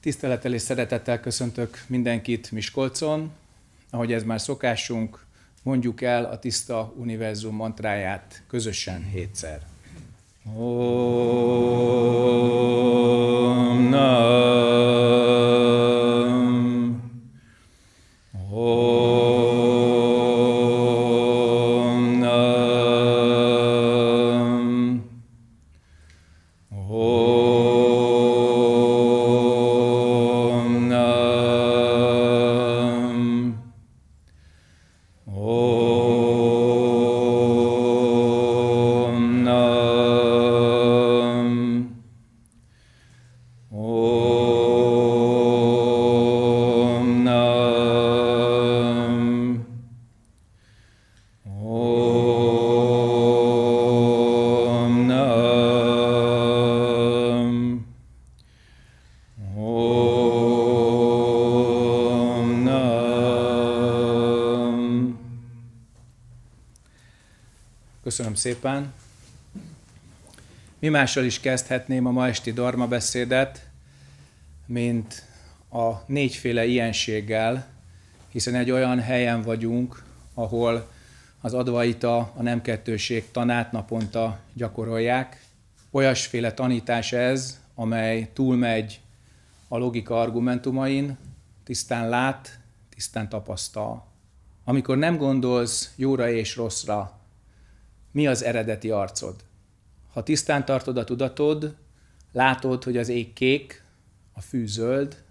Tisztelettel és szeretettel köszöntök mindenkit Miskolcon. Ahogy ez már szokásunk, mondjuk el a tiszta univerzum mantráját közösen hétszer. Om na. szépen. Mi mással is kezdhetném a ma esti Dharma beszédet, mint a négyféle ilyenséggel, hiszen egy olyan helyen vagyunk, ahol az advaita, a nem kettőség tanát naponta gyakorolják. Olyasféle tanítás ez, amely túlmegy a logika argumentumain, tisztán lát, tisztán tapasztal. Amikor nem gondolsz jóra és rosszra, mi az eredeti arcod. Ha tisztán tartod a tudatod, látod, hogy az ég kék, a fű zöld,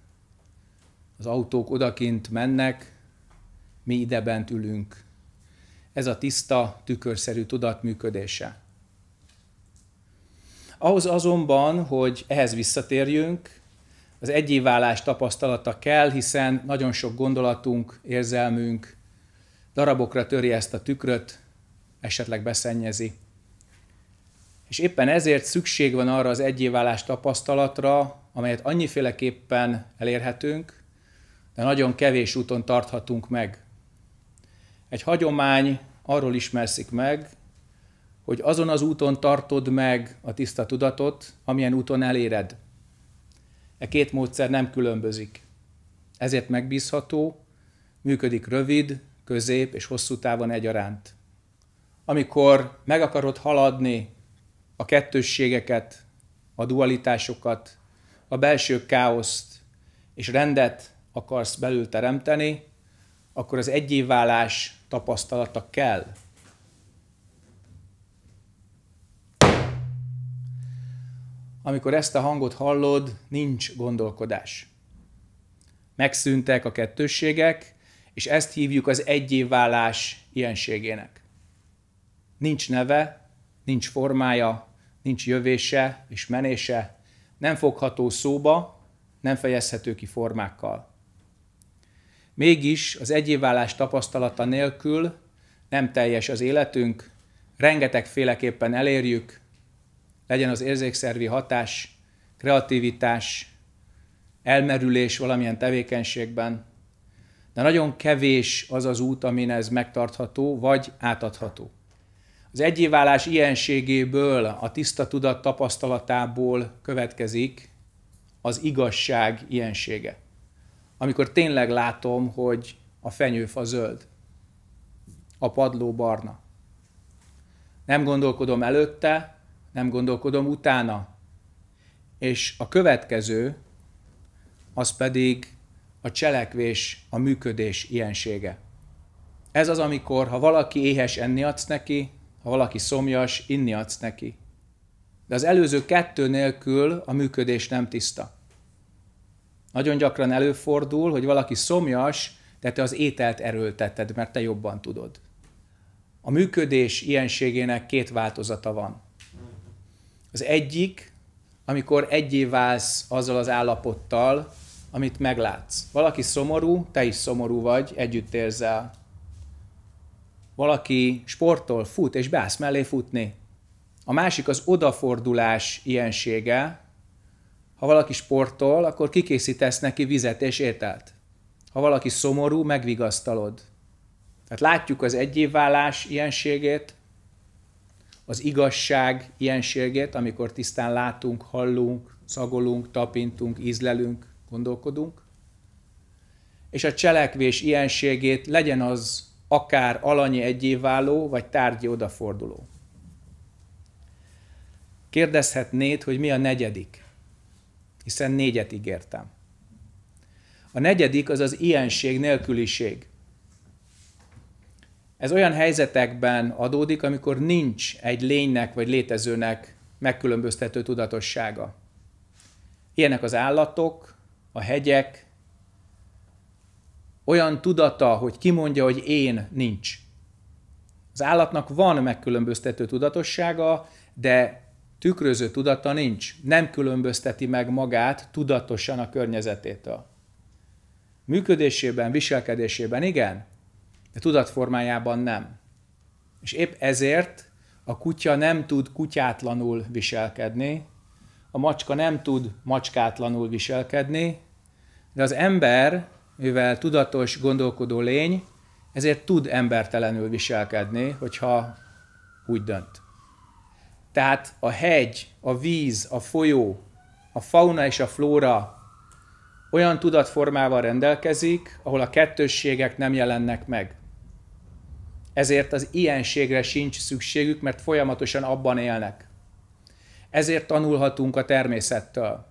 az autók odakint mennek, mi idebent ülünk. Ez a tiszta, tükörszerű tudat működése. Ahhoz azonban, hogy ehhez visszatérjünk, az egyéválás tapasztalata kell, hiszen nagyon sok gondolatunk, érzelmünk darabokra töri ezt a tükröt, esetleg beszennyezi. És éppen ezért szükség van arra az egyéválás tapasztalatra, amelyet annyiféleképpen elérhetünk, de nagyon kevés úton tarthatunk meg. Egy hagyomány arról ismerszik meg, hogy azon az úton tartod meg a tiszta tudatot, amilyen úton eléred. E két módszer nem különbözik. Ezért megbízható, működik rövid, közép és hosszú távon egyaránt amikor meg akarod haladni a kettősségeket, a dualitásokat, a belső káoszt és rendet akarsz belül teremteni, akkor az egyévválás tapasztalata kell. Amikor ezt a hangot hallod, nincs gondolkodás. Megszűntek a kettősségek, és ezt hívjuk az egyévválás ilyenségének nincs neve, nincs formája, nincs jövése és menése, nem fogható szóba, nem fejezhető ki formákkal. Mégis az egyéválás tapasztalata nélkül nem teljes az életünk, rengeteg féleképpen elérjük, legyen az érzékszervi hatás, kreativitás, elmerülés valamilyen tevékenységben, de nagyon kevés az az út, amin ez megtartható vagy átadható. Az egyéválás ilyenségéből, a tiszta tudat tapasztalatából következik az igazság ilyensége. Amikor tényleg látom, hogy a fenyőfa zöld, a padló barna. Nem gondolkodom előtte, nem gondolkodom utána. És a következő, az pedig a cselekvés, a működés ilyensége. Ez az, amikor ha valaki éhes enni adsz neki, ha valaki szomjas, inni adsz neki. De az előző kettő nélkül a működés nem tiszta. Nagyon gyakran előfordul, hogy valaki szomjas, de te az ételt erőlteted, mert te jobban tudod. A működés ilyenségének két változata van. Az egyik, amikor egyé válsz azzal az állapottal, amit meglátsz. Valaki szomorú, te is szomorú vagy, együtt érzel. Valaki sportol, fut, és beállsz mellé futni. A másik az odafordulás ilyensége. Ha valaki sportol, akkor kikészítesz neki vizet és ételt. Ha valaki szomorú, megvigasztalod. Tehát látjuk az egyévválás ilyenségét, az igazság ilyenségét, amikor tisztán látunk, hallunk, szagolunk, tapintunk, ízlelünk, gondolkodunk, és a cselekvés ilyenségét legyen az akár alanyi egyéválló vagy tárgyi odaforduló. Kérdezhetnéd, hogy mi a negyedik, hiszen négyet ígértem. A negyedik az az ilyenség, nélküliség. Ez olyan helyzetekben adódik, amikor nincs egy lénynek vagy létezőnek megkülönböztető tudatossága. Ilyenek az állatok, a hegyek, olyan tudata, hogy kimondja, hogy én nincs. Az állatnak van megkülönböztető tudatossága, de tükröző tudata nincs. Nem különbözteti meg magát tudatosan a környezetétől. Működésében, viselkedésében igen, de tudatformájában nem. És épp ezért a kutya nem tud kutyátlanul viselkedni, a macska nem tud macskátlanul viselkedni, de az ember mivel tudatos, gondolkodó lény, ezért tud embertelenül viselkedni, hogyha úgy dönt. Tehát a hegy, a víz, a folyó, a fauna és a flóra olyan tudatformával rendelkezik, ahol a kettősségek nem jelennek meg. Ezért az ilyenségre sincs szükségük, mert folyamatosan abban élnek. Ezért tanulhatunk a természettől.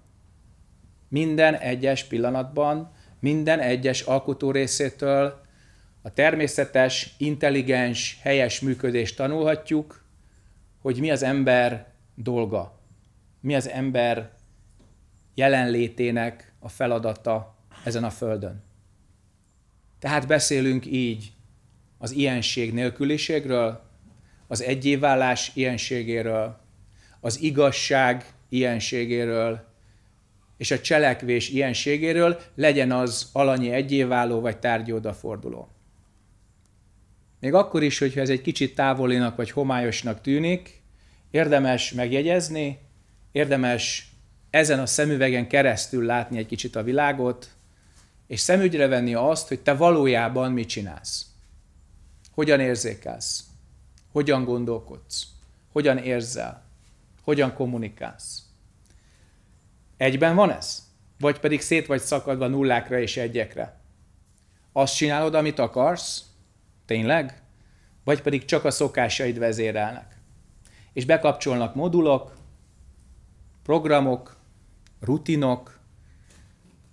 Minden egyes pillanatban minden egyes alkotó részétől a természetes, intelligens, helyes működést tanulhatjuk, hogy mi az ember dolga, mi az ember jelenlétének a feladata ezen a földön. Tehát beszélünk így az ilyenség nélküliségről, az egyéválás ilyenségéről, az igazság ilyenségéről, és a cselekvés ilyenségéről legyen az alanyi egyéváló vagy tárgyódaforduló. Még akkor is, hogyha ez egy kicsit távolinak vagy homályosnak tűnik, érdemes megjegyezni, érdemes ezen a szemüvegen keresztül látni egy kicsit a világot, és szemügyre venni azt, hogy te valójában mit csinálsz. Hogyan érzékelsz? Hogyan gondolkodsz? Hogyan érzel? Hogyan kommunikálsz? Egyben van ez? Vagy pedig szét vagy szakadva nullákra és egyekre? Azt csinálod, amit akarsz? Tényleg? Vagy pedig csak a szokásaid vezérelnek? És bekapcsolnak modulok, programok, rutinok,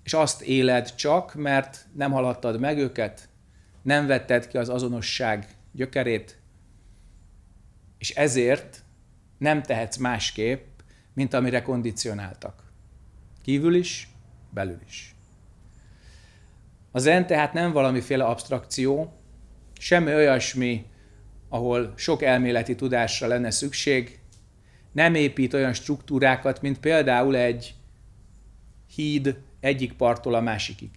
és azt éled csak, mert nem haladtad meg őket, nem vetted ki az azonosság gyökerét, és ezért nem tehetsz másképp, mint amire kondicionáltak. Kívül is, belül is. A zen tehát nem valamiféle abstrakció, semmi olyasmi, ahol sok elméleti tudásra lenne szükség, nem épít olyan struktúrákat, mint például egy híd egyik parttól a másikig.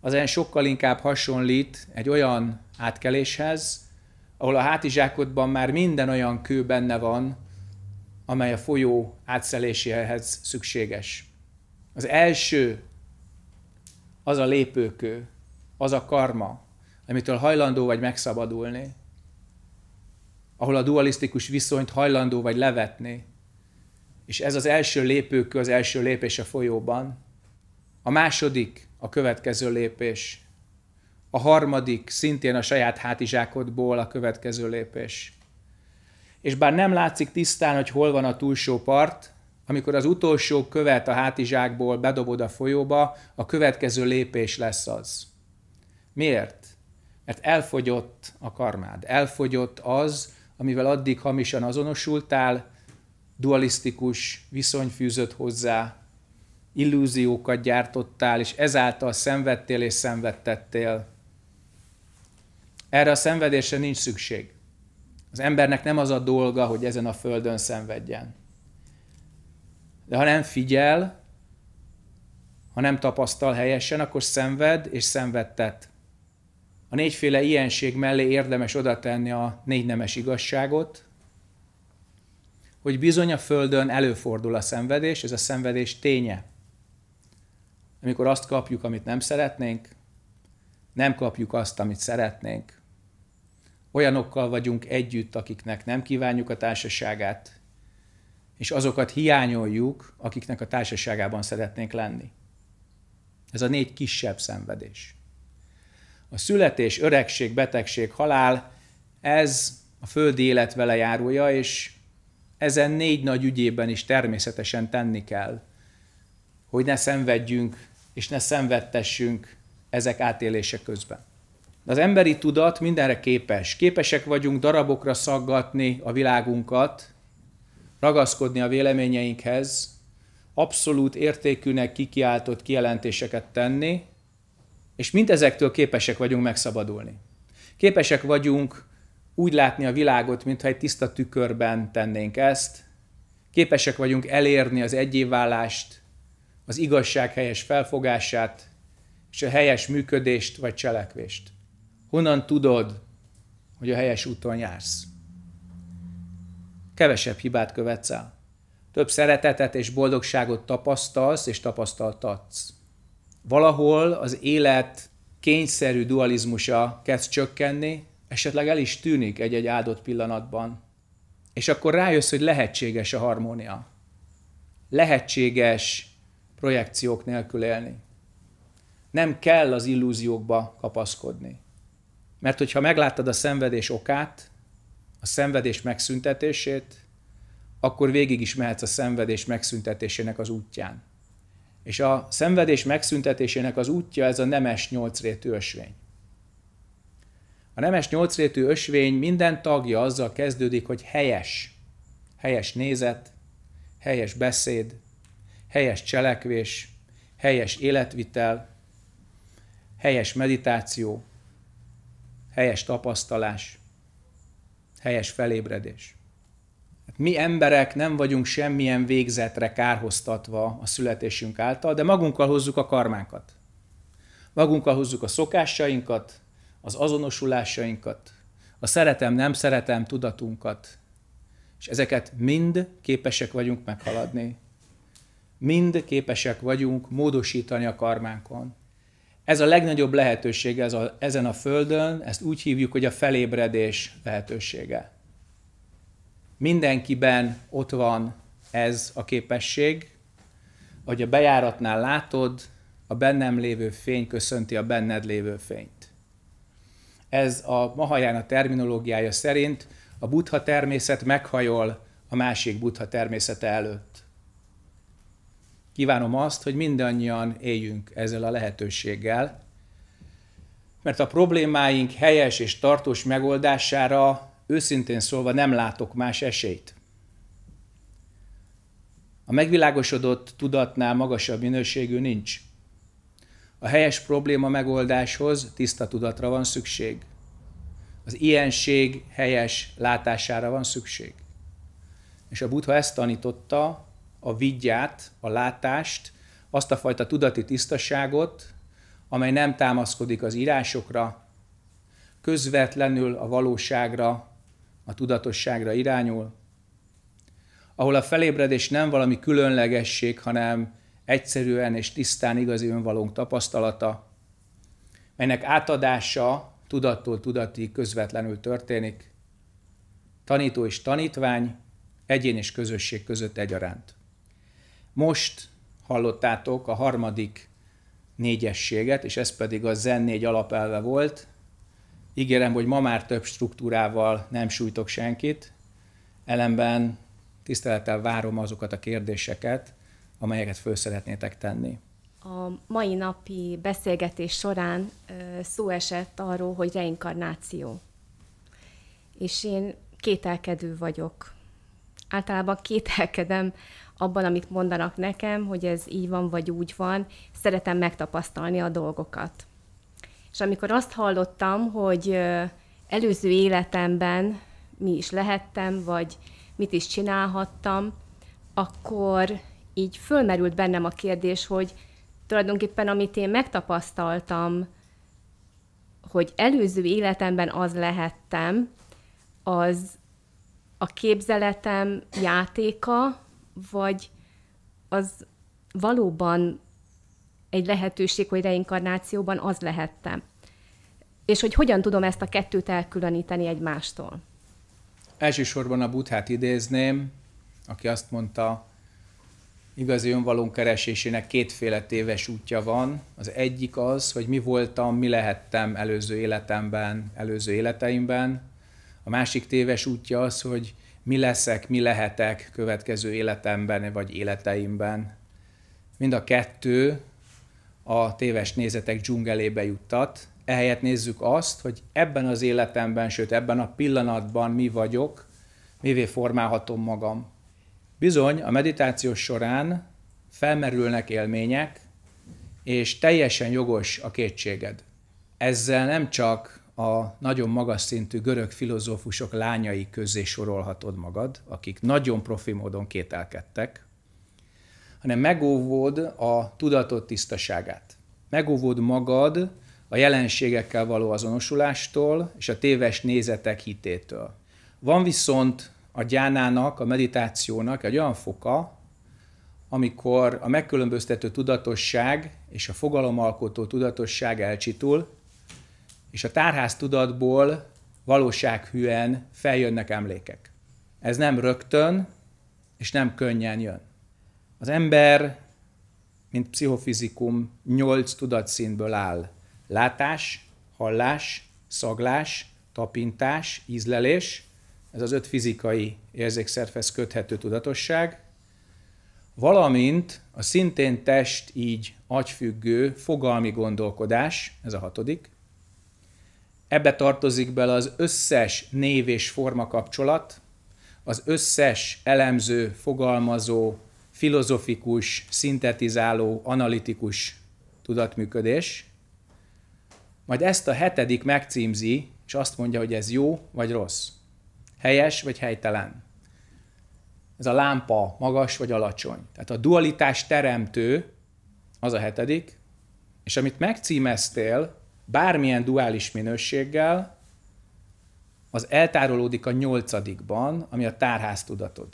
Az en sokkal inkább hasonlít egy olyan átkeléshez, ahol a hátizsákodban már minden olyan kő benne van, amely a folyó átszeléséhez szükséges. Az első az a lépőkő, az a karma, amitől hajlandó vagy megszabadulni, ahol a dualisztikus viszonyt hajlandó vagy levetni, és ez az első lépőkő, az első lépés a folyóban. A második a következő lépés. A harmadik szintén a saját hátizsákodból a következő lépés. És bár nem látszik tisztán, hogy hol van a túlsó part, amikor az utolsó követ a hátizsákból bedobod a folyóba, a következő lépés lesz az. Miért? Mert elfogyott a karmád, elfogyott az, amivel addig hamisan azonosultál, dualisztikus viszony fűzött hozzá, illúziókat gyártottál, és ezáltal szenvedtél és szenvedtettél. Erre a szenvedésre nincs szükség. Az embernek nem az a dolga, hogy ezen a földön szenvedjen. De ha nem figyel, ha nem tapasztal helyesen, akkor szenved és szenvedtet. A négyféle ilyenség mellé érdemes oda tenni a négy nemes igazságot, hogy bizony a Földön előfordul a szenvedés, ez a szenvedés ténye. Amikor azt kapjuk, amit nem szeretnénk, nem kapjuk azt, amit szeretnénk. Olyanokkal vagyunk együtt, akiknek nem kívánjuk a társaságát, és azokat hiányoljuk, akiknek a társaságában szeretnénk lenni. Ez a négy kisebb szenvedés. A születés, öregség, betegség, halál, ez a földi élet vele járója, és ezen négy nagy ügyében is természetesen tenni kell, hogy ne szenvedjünk és ne szenvedtessünk ezek átélése közben. Az emberi tudat mindenre képes. Képesek vagyunk darabokra szaggatni a világunkat, ragaszkodni a véleményeinkhez, abszolút értékűnek kikiáltott kijelentéseket tenni, és mindezektől képesek vagyunk megszabadulni. Képesek vagyunk úgy látni a világot, mintha egy tiszta tükörben tennénk ezt, képesek vagyunk elérni az egyévállást, az igazság helyes felfogását, és a helyes működést vagy cselekvést. Honnan tudod, hogy a helyes úton jársz? kevesebb hibát követsz el. Több szeretetet és boldogságot tapasztalsz és tapasztaltatsz. Valahol az élet kényszerű dualizmusa kezd csökkenni, esetleg el is tűnik egy-egy áldott pillanatban. És akkor rájössz, hogy lehetséges a harmónia. Lehetséges projekciók nélkül élni. Nem kell az illúziókba kapaszkodni. Mert hogyha megláttad a szenvedés okát, a szenvedés megszüntetését, akkor végig is mehetsz a szenvedés megszüntetésének az útján. És a szenvedés megszüntetésének az útja ez a nemes nyolcrétű ösvény. A nemes nyolcrétű ösvény minden tagja azzal kezdődik, hogy helyes. Helyes nézet, helyes beszéd, helyes cselekvés, helyes életvitel, helyes meditáció, helyes tapasztalás – helyes felébredés. Hát mi emberek nem vagyunk semmilyen végzetre kárhoztatva a születésünk által, de magunkkal hozzuk a karmánkat. Magunkkal hozzuk a szokásainkat, az azonosulásainkat, a szeretem, nem szeretem tudatunkat, és ezeket mind képesek vagyunk meghaladni. Mind képesek vagyunk módosítani a karmánkon. Ez a legnagyobb lehetőség ez a, ezen a földön, ezt úgy hívjuk, hogy a felébredés lehetősége. Mindenkiben ott van ez a képesség, hogy a bejáratnál látod, a bennem lévő fény köszönti a benned lévő fényt. Ez a a terminológiája szerint a buddha természet meghajol a másik buddha természete előtt. Kívánom azt, hogy mindannyian éljünk ezzel a lehetőséggel, mert a problémáink helyes és tartós megoldására őszintén szólva nem látok más esélyt. A megvilágosodott tudatnál magasabb minőségű nincs. A helyes probléma megoldáshoz tiszta tudatra van szükség. Az ilyenség helyes látására van szükség. És a Buddha ezt tanította, a vigyát, a látást, azt a fajta tudati tisztaságot, amely nem támaszkodik az írásokra, közvetlenül a valóságra, a tudatosságra irányul, ahol a felébredés nem valami különlegesség, hanem egyszerűen és tisztán igazi önvalónk tapasztalata, melynek átadása tudattól tudatig közvetlenül történik, tanító és tanítvány, egyén és közösség között egyaránt. Most hallottátok a harmadik négyességet, és ez pedig a Zen négy alapelve volt. Ígérem, hogy ma már több struktúrával nem sújtok senkit, ellenben tisztelettel várom azokat a kérdéseket, amelyeket föl szeretnétek tenni. A mai napi beszélgetés során szó esett arról, hogy reinkarnáció. És én kételkedő vagyok általában kételkedem abban, amit mondanak nekem, hogy ez így van, vagy úgy van, szeretem megtapasztalni a dolgokat. És amikor azt hallottam, hogy előző életemben mi is lehettem, vagy mit is csinálhattam, akkor így fölmerült bennem a kérdés, hogy tulajdonképpen amit én megtapasztaltam, hogy előző életemben az lehettem, az a képzeletem játéka, vagy az valóban egy lehetőség, hogy reinkarnációban az lehettem. És hogy hogyan tudom ezt a kettőt elkülöníteni egymástól? Elsősorban a Buthát idézném, aki azt mondta, igazi önvalón keresésének kétféle téves útja van. Az egyik az, hogy mi voltam, mi lehettem előző életemben, előző életeimben, a másik téves útja az, hogy mi leszek, mi lehetek következő életemben vagy életeimben. Mind a kettő a téves nézetek dzsungelébe juttat. Ehelyett nézzük azt, hogy ebben az életemben, sőt ebben a pillanatban mi vagyok, mivé formálhatom magam. Bizony, a meditáció során felmerülnek élmények, és teljesen jogos a kétséged. Ezzel nem csak a nagyon magas szintű görög filozófusok lányai közé sorolhatod magad, akik nagyon profi módon kételkedtek, hanem megóvod a tudatot tisztaságát. Megóvod magad a jelenségekkel való azonosulástól és a téves nézetek hitétől. Van viszont a gyánának, a meditációnak egy olyan foka, amikor a megkülönböztető tudatosság és a fogalomalkotó tudatosság elcsitul, és a tárház tudatból valósághűen feljönnek emlékek. Ez nem rögtön, és nem könnyen jön. Az ember, mint pszichofizikum, nyolc tudatszínből áll. Látás, hallás, szaglás, tapintás, ízlelés, ez az öt fizikai érzékszervez köthető tudatosság, valamint a szintén test így agyfüggő fogalmi gondolkodás, ez a hatodik, Ebbe tartozik bele az összes név és forma kapcsolat, az összes elemző, fogalmazó, filozofikus, szintetizáló, analitikus tudatműködés, majd ezt a hetedik megcímzi, és azt mondja, hogy ez jó vagy rossz, helyes vagy helytelen. Ez a lámpa magas vagy alacsony. Tehát a dualitás teremtő, az a hetedik, és amit megcímeztél, bármilyen duális minőséggel, az eltárolódik a nyolcadikban, ami a tárház tudatod.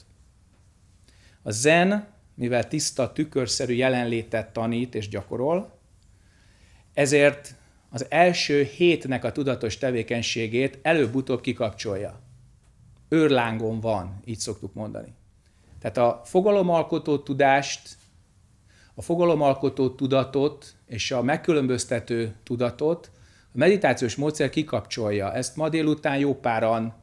A zen, mivel tiszta, tükörszerű jelenlétet tanít és gyakorol, ezért az első hétnek a tudatos tevékenységét előbb-utóbb kikapcsolja. Őrlángon van, így szoktuk mondani. Tehát a fogalomalkotó tudást, a fogalomalkotó tudatot és a megkülönböztető tudatot, a meditációs módszer kikapcsolja. Ezt ma délután jó páran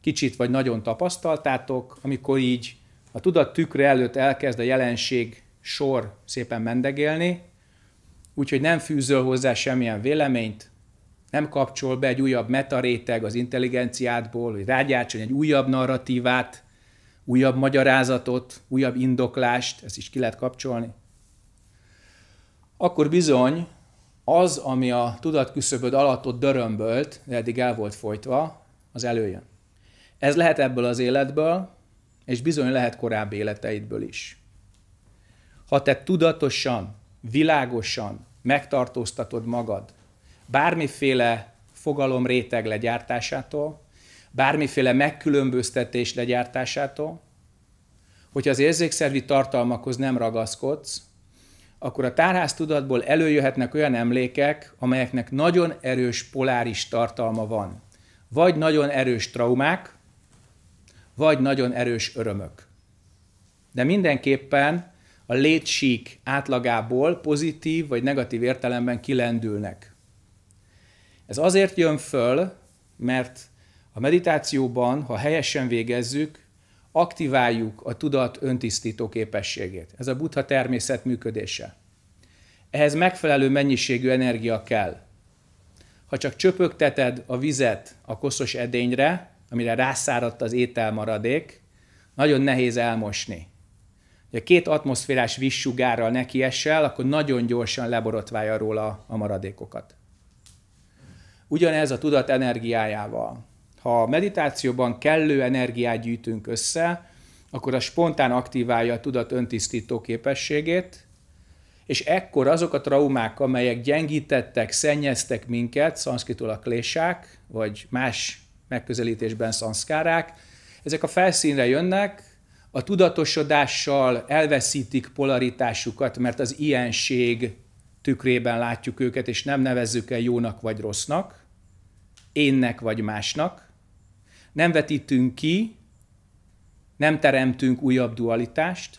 kicsit vagy nagyon tapasztaltátok, amikor így a tudat tükre előtt elkezd a jelenség sor szépen mendegélni, úgyhogy nem fűzöl hozzá semmilyen véleményt, nem kapcsol be egy újabb metaréteg az intelligenciádból, hogy rágyártson egy újabb narratívát, újabb magyarázatot, újabb indoklást, ezt is ki lehet kapcsolni akkor bizony az, ami a tudatküszöböd alatt ott dörömbölt, eddig el volt folytva, az előjön. Ez lehet ebből az életből, és bizony lehet korábbi életeidből is. Ha te tudatosan, világosan megtartóztatod magad bármiféle fogalom réteg legyártásától, bármiféle megkülönböztetés legyártásától, hogyha az érzékszervi tartalmakhoz nem ragaszkodsz, akkor a tárház tudatból előjöhetnek olyan emlékek, amelyeknek nagyon erős poláris tartalma van. Vagy nagyon erős traumák, vagy nagyon erős örömök. De mindenképpen a létsík átlagából pozitív vagy negatív értelemben kilendülnek. Ez azért jön föl, mert a meditációban, ha helyesen végezzük, aktiváljuk a tudat öntisztító képességét. Ez a buddha természet működése. Ehhez megfelelő mennyiségű energia kell. Ha csak csöpögteted a vizet a koszos edényre, amire rászáradt az ételmaradék, nagyon nehéz elmosni. Ha két atmoszférás vízsugárral nekiessel, akkor nagyon gyorsan leborotválja róla a maradékokat. Ugyanez a tudat energiájával. Ha a meditációban kellő energiát gyűjtünk össze, akkor a spontán aktiválja a tudat öntisztító képességét, és ekkor azok a traumák, amelyek gyengítettek, szennyeztek minket, szanszkritul a klésák, vagy más megközelítésben szanszkárák, ezek a felszínre jönnek, a tudatosodással elveszítik polaritásukat, mert az ilyenség tükrében látjuk őket, és nem nevezzük el jónak vagy rossznak, énnek vagy másnak, nem vetítünk ki, nem teremtünk újabb dualitást,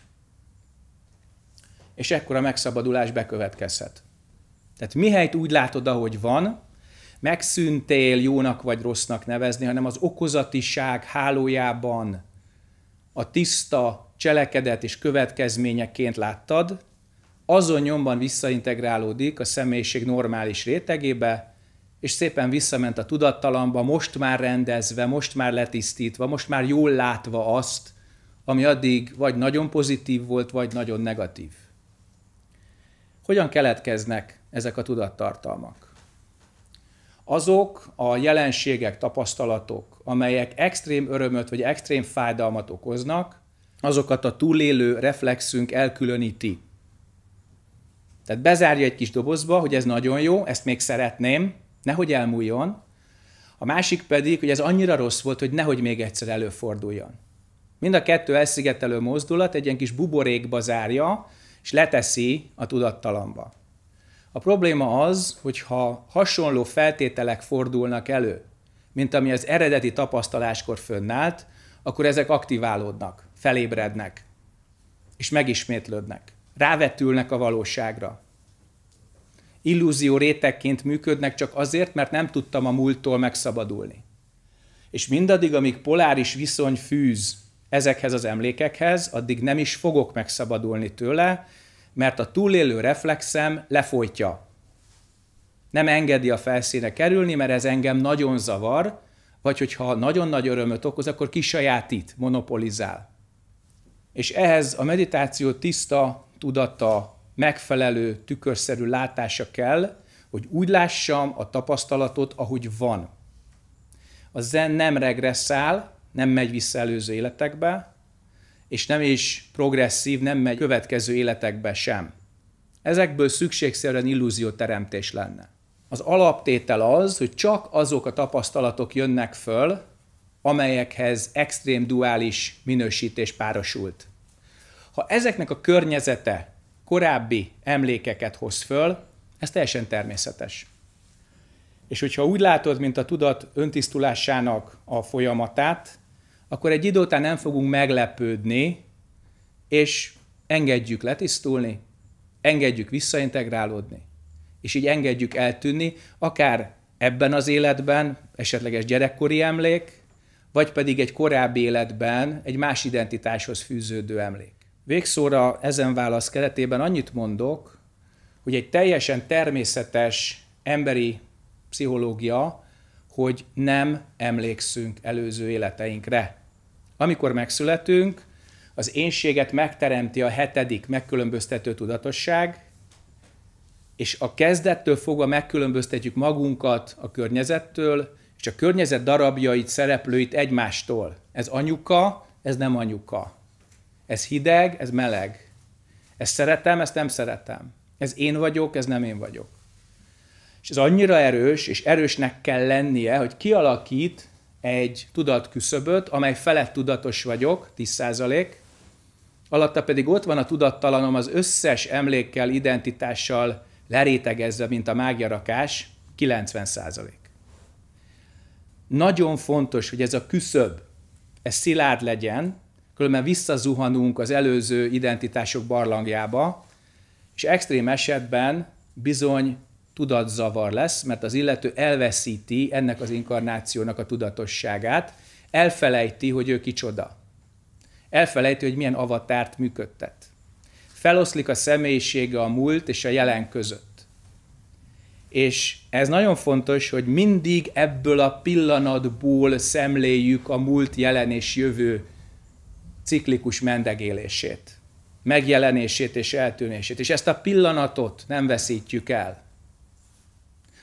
és ekkor a megszabadulás bekövetkezhet. Tehát mihelyt úgy látod, ahogy van, megszűntél jónak vagy rossznak nevezni, hanem az okozatiság hálójában a tiszta cselekedet és következményeként láttad, azon nyomban visszaintegrálódik a személyiség normális rétegébe, és szépen visszament a tudattalamba, most már rendezve, most már letisztítva, most már jól látva azt, ami addig vagy nagyon pozitív volt, vagy nagyon negatív. Hogyan keletkeznek ezek a tudattartalmak? Azok a jelenségek, tapasztalatok, amelyek extrém örömöt vagy extrém fájdalmat okoznak, azokat a túlélő reflexünk elkülöníti. Tehát bezárja egy kis dobozba, hogy ez nagyon jó, ezt még szeretném, nehogy elmúljon, a másik pedig, hogy ez annyira rossz volt, hogy nehogy még egyszer előforduljon. Mind a kettő elszigetelő mozdulat egy ilyen kis buborékba zárja, és leteszi a tudattalamba. A probléma az, hogyha hasonló feltételek fordulnak elő, mint ami az eredeti tapasztaláskor fönnállt, akkor ezek aktiválódnak, felébrednek, és megismétlődnek, rávetülnek a valóságra illúzió rétegként működnek csak azért, mert nem tudtam a múlttól megszabadulni. És mindaddig, amíg poláris viszony fűz ezekhez az emlékekhez, addig nem is fogok megszabadulni tőle, mert a túlélő reflexem lefolytja. Nem engedi a felszíne kerülni, mert ez engem nagyon zavar, vagy hogyha nagyon nagy örömöt okoz, akkor kisajátít, monopolizál. És ehhez a meditáció tiszta tudata megfelelő tükörszerű látása kell, hogy úgy lássam a tapasztalatot, ahogy van. A zen nem regresszál, nem megy vissza előző életekbe, és nem is progresszív, nem megy következő életekbe sem. Ezekből szükségszerűen illúzióteremtés lenne. Az alaptétel az, hogy csak azok a tapasztalatok jönnek föl, amelyekhez extrém duális minősítés párosult. Ha ezeknek a környezete korábbi emlékeket hoz föl, ez teljesen természetes. És hogyha úgy látod, mint a tudat öntisztulásának a folyamatát, akkor egy idő után nem fogunk meglepődni, és engedjük letisztulni, engedjük visszaintegrálódni, és így engedjük eltűnni, akár ebben az életben, esetleges gyerekkori emlék, vagy pedig egy korábbi életben egy más identitáshoz fűződő emlék. Végszóra ezen válasz keretében annyit mondok, hogy egy teljesen természetes emberi pszichológia, hogy nem emlékszünk előző életeinkre. Amikor megszületünk, az énséget megteremti a hetedik megkülönböztető tudatosság, és a kezdettől fogva megkülönböztetjük magunkat a környezettől, és a környezet darabjait, szereplőit egymástól. Ez anyuka, ez nem anyuka. Ez hideg, ez meleg. Ezt szeretem, ezt nem szeretem. Ez én vagyok, ez nem én vagyok. És ez annyira erős, és erősnek kell lennie, hogy kialakít egy tudatküszöböt, amely felett tudatos vagyok, 10%, alatta pedig ott van a tudattalanom az összes emlékkel, identitással lerétegezve, mint a mágiarakás, 90%. Nagyon fontos, hogy ez a küszöb, ez szilárd legyen, különben visszazuhanunk az előző identitások barlangjába, és extrém esetben bizony tudatzavar lesz, mert az illető elveszíti ennek az inkarnációnak a tudatosságát, elfelejti, hogy ő kicsoda. Elfelejti, hogy milyen avatárt működtet. Feloszlik a személyisége a múlt és a jelen között. És ez nagyon fontos, hogy mindig ebből a pillanatból szemléljük a múlt, jelen és jövő ciklikus mendegélését, megjelenését és eltűnését, és ezt a pillanatot nem veszítjük el.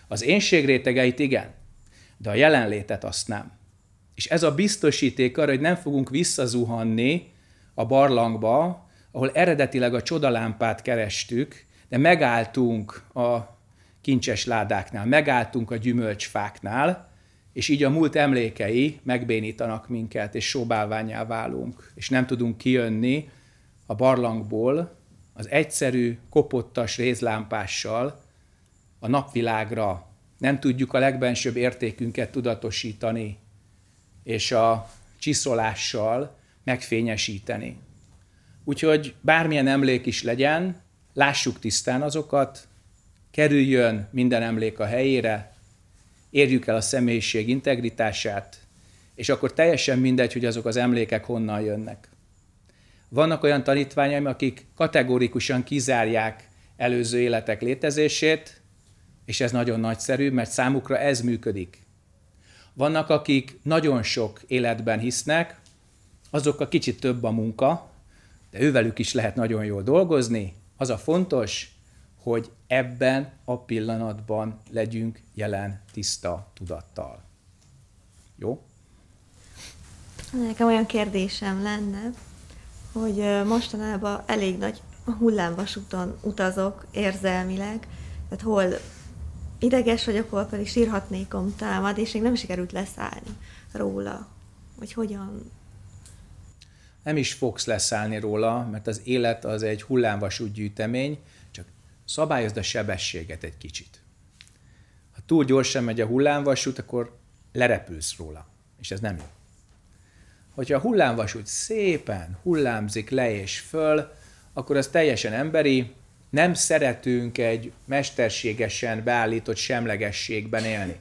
Az énség rétegeit igen, de a jelenlétet azt nem. És ez a biztosíték arra, hogy nem fogunk visszazuhanni a barlangba, ahol eredetileg a csodalámpát kerestük, de megálltunk a kincses ládáknál, megálltunk a gyümölcsfáknál, és így a múlt emlékei megbénítanak minket, és sóbálványá válunk, és nem tudunk kijönni a barlangból az egyszerű, kopottas rézlámpással a napvilágra. Nem tudjuk a legbensőbb értékünket tudatosítani, és a csiszolással megfényesíteni. Úgyhogy bármilyen emlék is legyen, lássuk tisztán azokat, kerüljön minden emlék a helyére, érjük el a személyiség integritását, és akkor teljesen mindegy, hogy azok az emlékek honnan jönnek. Vannak olyan tanítványaim, akik kategórikusan kizárják előző életek létezését, és ez nagyon nagyszerű, mert számukra ez működik. Vannak, akik nagyon sok életben hisznek, azok a kicsit több a munka, de ővelük is lehet nagyon jól dolgozni. Az a fontos, hogy ebben a pillanatban legyünk jelen tiszta tudattal. Jó? Nekem olyan kérdésem lenne, hogy mostanában elég nagy hullámvasúton utazok érzelmileg, tehát hol ideges vagyok, hol pedig sírhatnékom támad, és még nem sikerült leszállni róla, hogy hogyan. Nem is fogsz leszállni róla, mert az élet az egy hullámvasú gyűjtemény, szabályozd a sebességet egy kicsit. Ha túl gyorsan megy a hullámvasút, akkor lerepülsz róla, és ez nem jó. Hogyha a hullámvasút szépen hullámzik le és föl, akkor az teljesen emberi, nem szeretünk egy mesterségesen beállított semlegességben élni.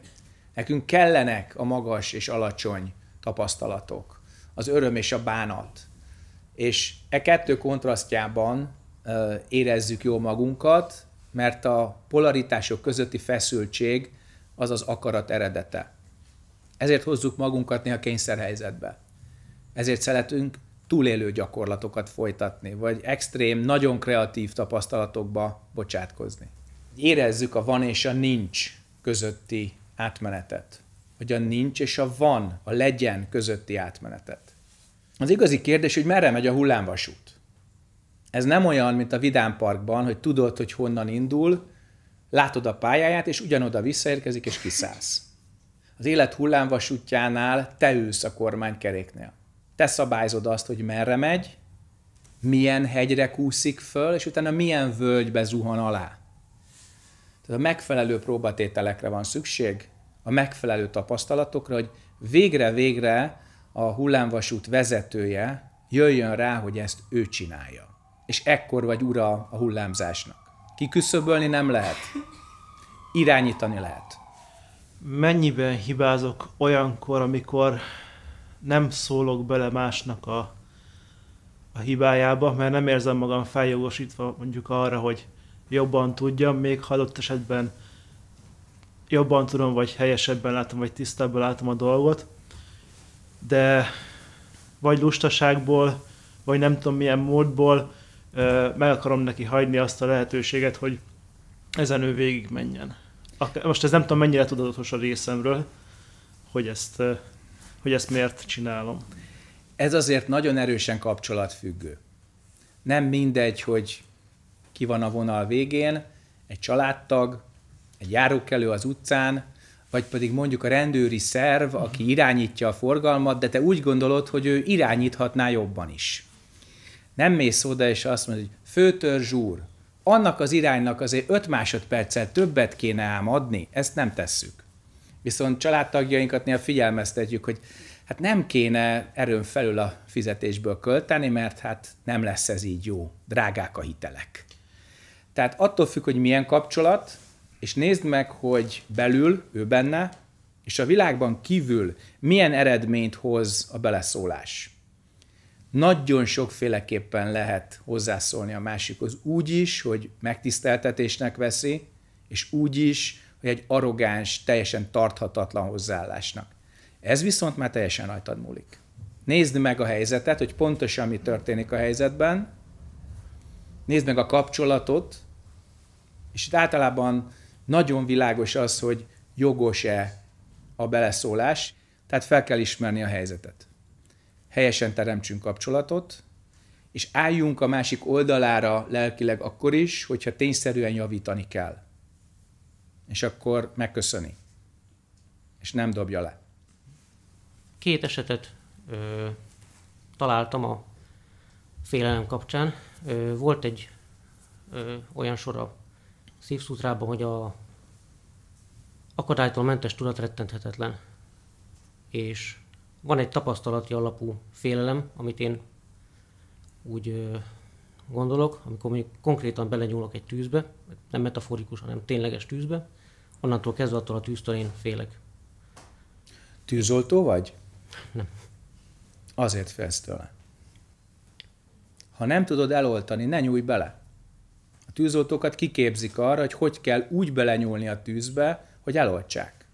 Nekünk kellenek a magas és alacsony tapasztalatok, az öröm és a bánat. És e kettő kontrasztjában érezzük jól magunkat, mert a polaritások közötti feszültség az az akarat eredete. Ezért hozzuk magunkat néha kényszerhelyzetbe. Ezért szeretünk túlélő gyakorlatokat folytatni, vagy extrém, nagyon kreatív tapasztalatokba bocsátkozni. Érezzük a van és a nincs közötti átmenetet, hogy a nincs és a van, a legyen közötti átmenetet. Az igazi kérdés, hogy merre megy a hullámvasút ez nem olyan, mint a Vidám Parkban, hogy tudod, hogy honnan indul, látod a pályáját, és ugyanoda visszaérkezik, és kiszállsz. Az élet hullámvasútjánál te ülsz a kormánykeréknél. Te szabályzod azt, hogy merre megy, milyen hegyre kúszik föl, és utána milyen völgybe zuhan alá. Tehát a megfelelő próbatételekre van szükség, a megfelelő tapasztalatokra, hogy végre-végre a hullámvasút vezetője jöjjön rá, hogy ezt ő csinálja és ekkor vagy ura a hullámzásnak. Kiküszöbölni nem lehet, irányítani lehet. Mennyiben hibázok olyankor, amikor nem szólok bele másnak a, a hibájába, mert nem érzem magam feljogosítva mondjuk arra, hogy jobban tudjam, még halott esetben jobban tudom, vagy helyesebben látom, vagy tisztábban látom a dolgot, de vagy lustaságból, vagy nem tudom milyen módból meg akarom neki hagyni azt a lehetőséget, hogy ezen ő végig menjen. Most ez nem tudom mennyire tudatos a részemről, hogy ezt, hogy ezt miért csinálom. Ez azért nagyon erősen kapcsolatfüggő. Nem mindegy, hogy ki van a vonal végén, egy családtag, egy járókelő az utcán, vagy pedig mondjuk a rendőri szerv, aki irányítja a forgalmat, de te úgy gondolod, hogy ő irányíthatná jobban is. Nem mész oda, és azt mondod, hogy főtör zsúr, annak az iránynak azért 5 másodperccel többet kéne ám adni, ezt nem tesszük. Viszont családtagjainkat néha figyelmeztetjük, hogy hát nem kéne erőn felül a fizetésből költeni, mert hát nem lesz ez így jó, drágák a hitelek. Tehát attól függ, hogy milyen kapcsolat, és nézd meg, hogy belül, ő benne, és a világban kívül milyen eredményt hoz a beleszólás nagyon sokféleképpen lehet hozzászólni a másikhoz. Úgy is, hogy megtiszteltetésnek veszi, és úgy is, hogy egy arrogáns, teljesen tarthatatlan hozzáállásnak. Ez viszont már teljesen rajtad múlik. Nézd meg a helyzetet, hogy pontosan mi történik a helyzetben, nézd meg a kapcsolatot, és itt általában nagyon világos az, hogy jogos-e a beleszólás, tehát fel kell ismerni a helyzetet helyesen teremtsünk kapcsolatot, és álljunk a másik oldalára lelkileg akkor is, hogyha tényszerűen javítani kell. És akkor megköszöni. És nem dobja le. Két esetet ö, találtam a félelem kapcsán. Ö, volt egy ö, olyan sor a szívszútrában, hogy a akadálytól mentes tudat rettenthetetlen. És van egy tapasztalati alapú félelem, amit én úgy gondolok, amikor mondjuk konkrétan belenyúlok egy tűzbe, nem metaforikus, hanem tényleges tűzbe, onnantól kezdve attól a tűztől én félek. Tűzoltó vagy? Nem. Azért félsz tőle. Ha nem tudod eloltani, ne nyújj bele. A tűzoltókat kiképzik arra, hogy hogy kell úgy belenyúlni a tűzbe, hogy eloltsák.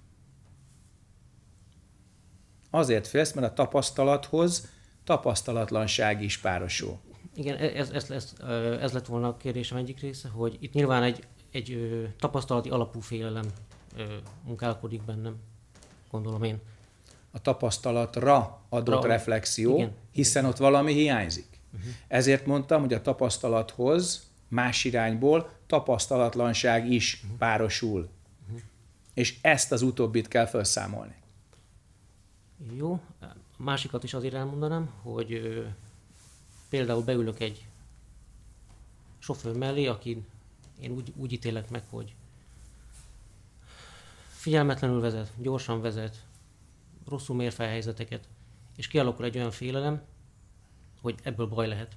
Azért félsz, mert a tapasztalathoz tapasztalatlanság is párosul. Igen, e- ez, ez, ez, ez lett volna a kérdésem egyik része, hogy itt nyilván egy, egy tapasztalati alapú félelem munkálkodik bennem, gondolom én. A tapasztalatra adott Ra, reflexió, igen. hiszen ott valami hiányzik. Uh-huh. Ezért mondtam, hogy a tapasztalathoz más irányból tapasztalatlanság is uh-huh. párosul. Uh-huh. És ezt az utóbbit kell felszámolni. Jó. A másikat is azért elmondanám, hogy ö, például beülök egy sofőr mellé, aki én úgy, úgy ítélek meg, hogy figyelmetlenül vezet, gyorsan vezet, rosszul mér fel helyzeteket, és kialakul egy olyan félelem, hogy ebből baj lehet.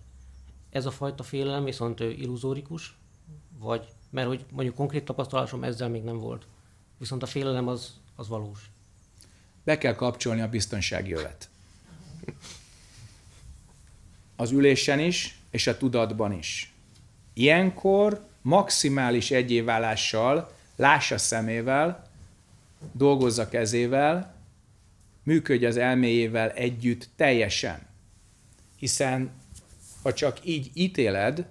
Ez a fajta félelem viszont illuzórikus, vagy, mert hogy mondjuk konkrét tapasztalásom ezzel még nem volt. Viszont a félelem az, az valós be kell kapcsolni a biztonsági övet. Az ülésen is, és a tudatban is. Ilyenkor maximális egyéválással, lássa szemével, dolgozza kezével, működj az elméjével együtt teljesen. Hiszen ha csak így ítéled,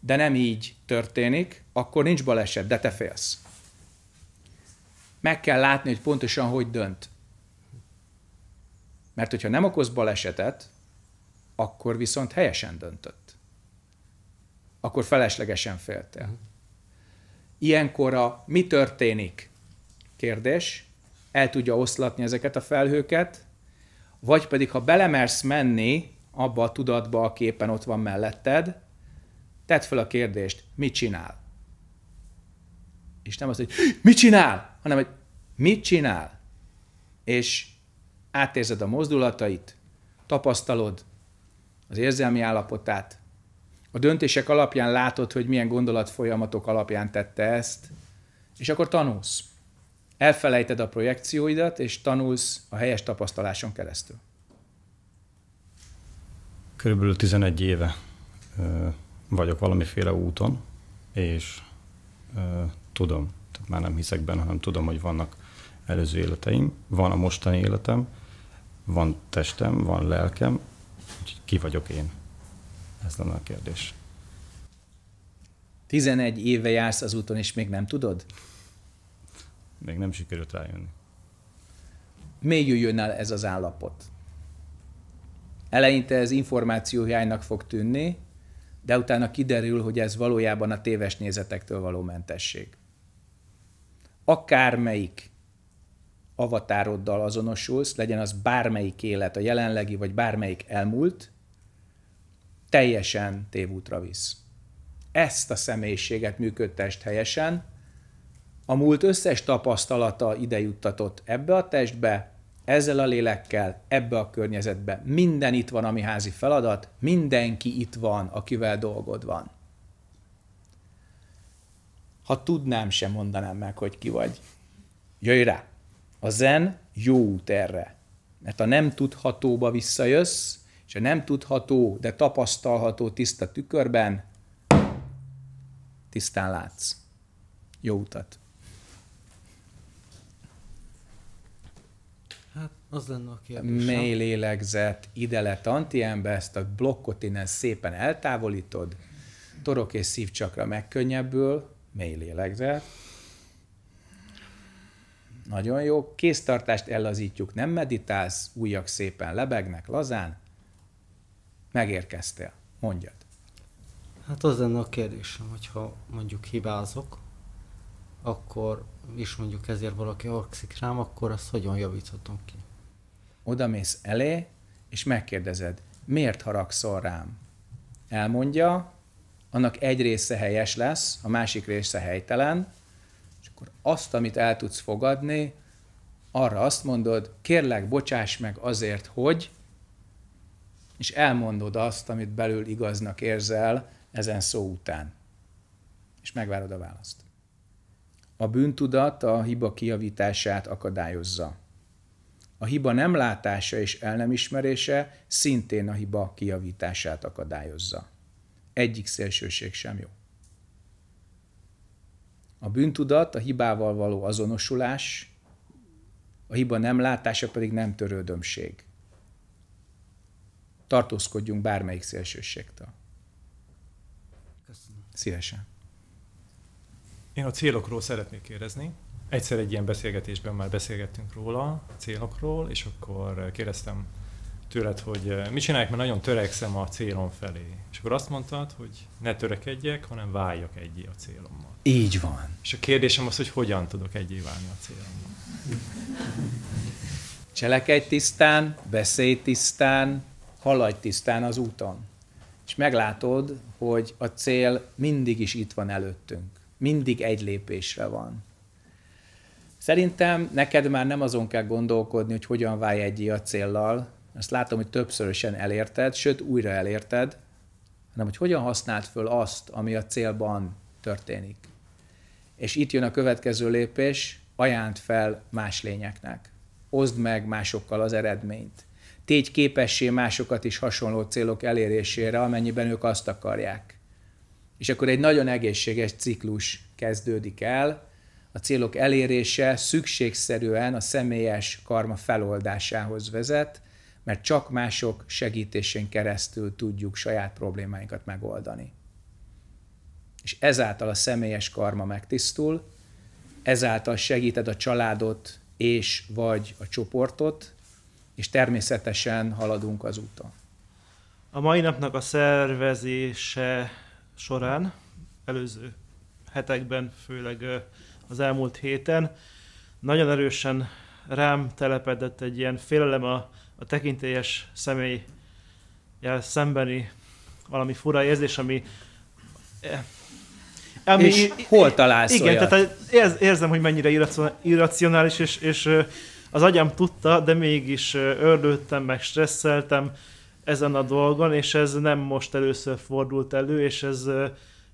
de nem így történik, akkor nincs baleset, de te félsz meg kell látni, hogy pontosan hogy dönt. Mert hogyha nem okoz balesetet, akkor viszont helyesen döntött. Akkor feleslegesen féltél. Mhm. Ilyenkor a mi történik kérdés, el tudja oszlatni ezeket a felhőket, vagy pedig ha belemersz menni abba a tudatba, a képen ott van melletted, tedd fel a kérdést, mit csinál? És nem azt, hogy mit csinál? hanem hogy mit csinál, és átérzed a mozdulatait, tapasztalod az érzelmi állapotát, a döntések alapján látod, hogy milyen gondolatfolyamatok alapján tette ezt, és akkor tanulsz. Elfelejted a projekcióidat, és tanulsz a helyes tapasztaláson keresztül. Körülbelül 11 éve vagyok valamiféle úton, és tudom, tehát már nem hiszek benne, hanem tudom, hogy vannak előző életeim, van a mostani életem, van testem, van lelkem, úgyhogy ki vagyok én? Ez lenne a kérdés. 11 éve jársz az úton, és még nem tudod? Még nem sikerült rájönni. Mélyüljön el ez az állapot. Eleinte ez információhiánynak fog tűnni, de utána kiderül, hogy ez valójában a téves nézetektől való mentesség akármelyik avatároddal azonosulsz, legyen az bármelyik élet, a jelenlegi vagy bármelyik elmúlt, teljesen tévútra visz. Ezt a személyiséget működtest helyesen, a múlt összes tapasztalata ide juttatott ebbe a testbe, ezzel a lélekkel, ebbe a környezetbe. Minden itt van, ami házi feladat, mindenki itt van, akivel dolgod van. Ha tudnám, sem mondanám meg, hogy ki vagy. Jöjj rá! A zen jó út erre. Mert a nem tudhatóba visszajössz, és a nem tudható, de tapasztalható tiszta tükörben tisztán látsz. Jó utat! Hát az lenne a kérdés. Mély lélegzet, ide lett antiembe, ezt a blokkot innen szépen eltávolítod, torok és szívcsakra megkönnyebbül, mély lélegzet. Nagyon jó. Kéztartást ellazítjuk, nem meditálsz, újak szépen lebegnek, lazán. Megérkeztél, mondjad. Hát az lenne a kérdésem, hogyha mondjuk hibázok, akkor is mondjuk ezért valaki orkszik rám, akkor azt hogyan javíthatom ki? Oda mész elé, és megkérdezed, miért haragszol rám? Elmondja, annak egy része helyes lesz, a másik része helytelen, és akkor azt, amit el tudsz fogadni, arra azt mondod, kérlek, bocsáss meg azért, hogy, és elmondod azt, amit belül igaznak érzel ezen szó után. És megvárod a választ. A bűntudat a hiba kiavítását akadályozza. A hiba nem látása és el nem ismerése szintén a hiba kiavítását akadályozza. Egyik szélsőség sem jó. A bűntudat, a hibával való azonosulás, a hiba nem látása pedig nem törődömség. Tartózkodjunk bármelyik szélsőségtől. Köszönöm. Szívesen. Én a célokról szeretnék kérdezni. Egyszer egy ilyen beszélgetésben már beszélgettünk róla, célokról, és akkor kérdeztem tőled, hogy eh, mit csinálják, mert nagyon törekszem a célom felé. És akkor azt mondtad, hogy ne törekedjek, hanem váljak egyé a célommal. Így van. És a kérdésem az, hogy hogyan tudok egyé válni a célommal. Cselekedj tisztán, beszélj tisztán, haladj tisztán az úton. És meglátod, hogy a cél mindig is itt van előttünk. Mindig egy lépésre van. Szerintem neked már nem azon kell gondolkodni, hogy hogyan válj egyé a céllal, ezt látom, hogy többszörösen elérted, sőt újra elérted, hanem hogy hogyan használd föl azt, ami a célban történik. És itt jön a következő lépés, ajánd fel más lényeknek. Oszd meg másokkal az eredményt. Tégy képessé másokat is hasonló célok elérésére, amennyiben ők azt akarják. És akkor egy nagyon egészséges ciklus kezdődik el, a célok elérése szükségszerűen a személyes karma feloldásához vezet, mert csak mások segítésén keresztül tudjuk saját problémáinkat megoldani. És ezáltal a személyes karma megtisztul, ezáltal segíted a családot és vagy a csoportot, és természetesen haladunk az úton. A mai napnak a szervezése során, előző hetekben, főleg az elmúlt héten, nagyon erősen rám telepedett egy ilyen félelem a a tekintélyes személy szembeni valami fura érzés, ami... E, ami és hol találsz Igen, olyat? tehát érz, érzem, hogy mennyire irracionális, és, és az agyam tudta, de mégis ördődtem, meg stresszeltem ezen a dolgon, és ez nem most először fordult elő, és ez,